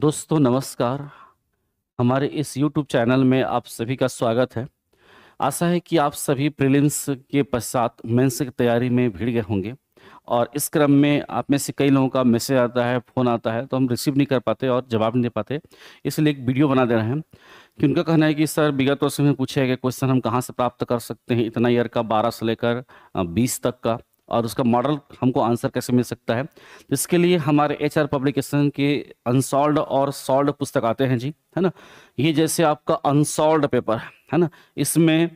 दोस्तों नमस्कार हमारे इस YouTube चैनल में आप सभी का स्वागत है आशा है कि आप सभी प्रीलिम्स के पश्चात मेंस की तैयारी में भीड़ गए होंगे और इस क्रम में आप में से कई लोगों का मैसेज आता है फ़ोन आता है तो हम रिसीव नहीं कर पाते और जवाब नहीं दे पाते इसलिए एक वीडियो बना दे रहे हैं कि उनका कहना है कि सर विगत वर्ष में पूछे गए क्वेश्चन हम कहाँ से प्राप्त कर सकते हैं इतना ईयर का बारह से लेकर बीस तक का और उसका मॉडल हमको आंसर कैसे मिल सकता है इसके लिए हमारे एच आर पब्लिकेशन के अनसॉल्व और सॉल्व पुस्तक आते हैं जी है ना ये जैसे आपका अनसॉल्व पेपर है है ना इसमें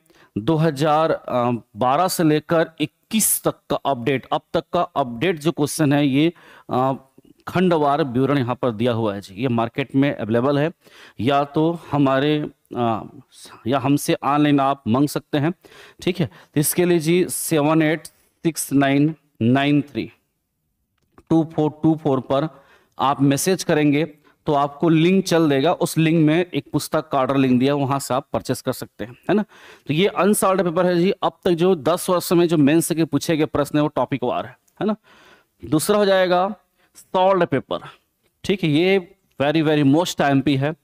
2012 से लेकर 21 तक का अपडेट अब तक का अपडेट जो क्वेश्चन है ये खंडवार ब्यूरण यहाँ पर दिया हुआ है जी ये मार्केट में अवेलेबल है या तो हमारे आ, या हमसे ऑनलाइन आप मांग सकते हैं ठीक है इसके लिए जी seven eight six nine nine three two four two four पर आप मैसेज करेंगे तो आपको लिंक चल देगा उस लिंक में एक पुस्तक का ऑर्डर लिंक दिया वहां से आप परचेस कर सकते हैं है ना तो ये अनसॉल्व पेपर है जी अब तक जो दस वर्ष में जो मेन से पूछे गए प्रश्न है वो टॉपिक वार है है ना दूसरा हो जाएगा सॉल्व पेपर ठीक है ये वेरी वेरी मोस्ट टाइम पी है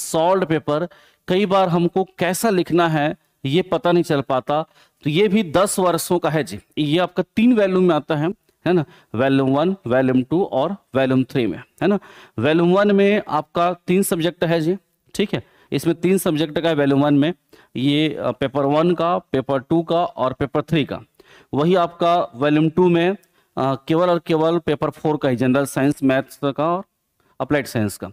सॉल्व पेपर कई बार हमको कैसा लिखना है ये पता नहीं चल पाता तो ये भी दस वर्षों का है जी ये आपका तीन वैल्यूम में आता है है ना वैल्यूम वन वैल्यूम टू और वैल्यूम थ्री में है ना वैल्यूम वन में आपका तीन सब्जेक्ट है जी ठीक है इसमें तीन सब्जेक्ट का है वैल्यूम वन में ये पेपर वन का पेपर टू का और पेपर थ्री का वही आपका वैल्यूम टू में केवल और केवल पेपर फोर का ही जनरल साइंस मैथ्स का और अप्लाइड साइंस का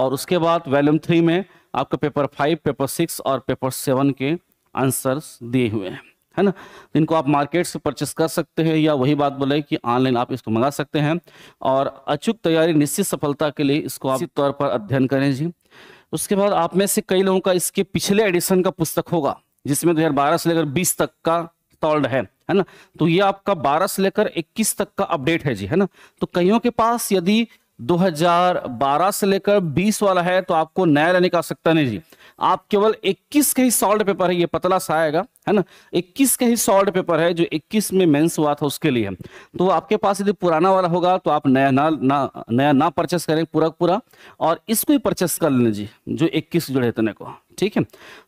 और उसके बाद वैल्यूम थ्री में आपका पेपर फाइव पेपर सिक्स और पेपर सेवन के आंसर्स दिए हुए हैं है ना तो इनको आप मार्केट से परचेस कर सकते हैं या वही बात बोले कि ऑनलाइन आप इसको मंगा सकते हैं और अचूक तैयारी निश्चित सफलता के लिए इसको आप तौर पर अध्ययन करें जी उसके बाद आप में से कई लोगों का इसके पिछले एडिशन का पुस्तक होगा जिसमें 2012 से लेकर 20 तक का तौल्ड है है ना तो ये आपका 12 से लेकर 21 तक का अपडेट है जी है ना तो कईयों के पास यदि 2012 से लेकर 20 वाला है तो आपको नया लेने का आवश्यकता नहीं जी आप केवल 21 का ही सॉल्ट पेपर है ये पतला सा आएगा है ना 21 का ही सॉल्ट पेपर है जो 21 में मेंस हुआ था उसके लिए तो आपके पास यदि पुराना वाला होगा तो आप नया ना ना नया ना परचेस करें पूरा पूरा और इसको ही परचेस कर लेना जी जो इक्कीस जुड़े इतने को ठीक है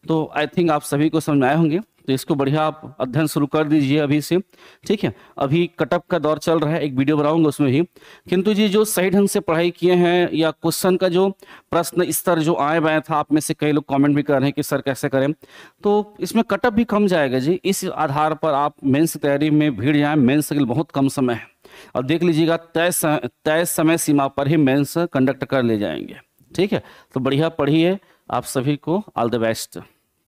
तो आई थिंक आप सभी को समझ आए होंगे तो इसको बढ़िया आप अध्ययन शुरू कर दीजिए अभी से ठीक है अभी कटअप का दौर चल रहा है एक वीडियो बनाऊंगा उसमें ही किंतु जी जो सही ढंग से पढ़ाई किए हैं या क्वेश्चन का जो प्रश्न स्तर जो आए बाएँ था आप में से कई लोग कमेंट भी कर रहे हैं कि सर कैसे करें तो इसमें कटअप भी कम जाएगा जी इस आधार पर आप मेन्स तैयारी में भीड़ जाए मेन्स के लिए बहुत कम समय है और देख लीजिएगा तय तय समय सीमा पर ही मेन्स कंडक्ट कर ले जाएंगे ठीक है तो बढ़िया पढ़िए आप सभी को ऑल द बेस्ट